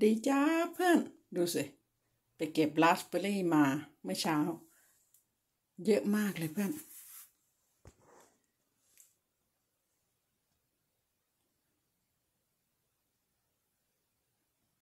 ดีจ้าเพื่อนดูสิ ไปเก็บราสเบอร์รี่มาเมื่อเช้า เยอะมากเลยเพื่อน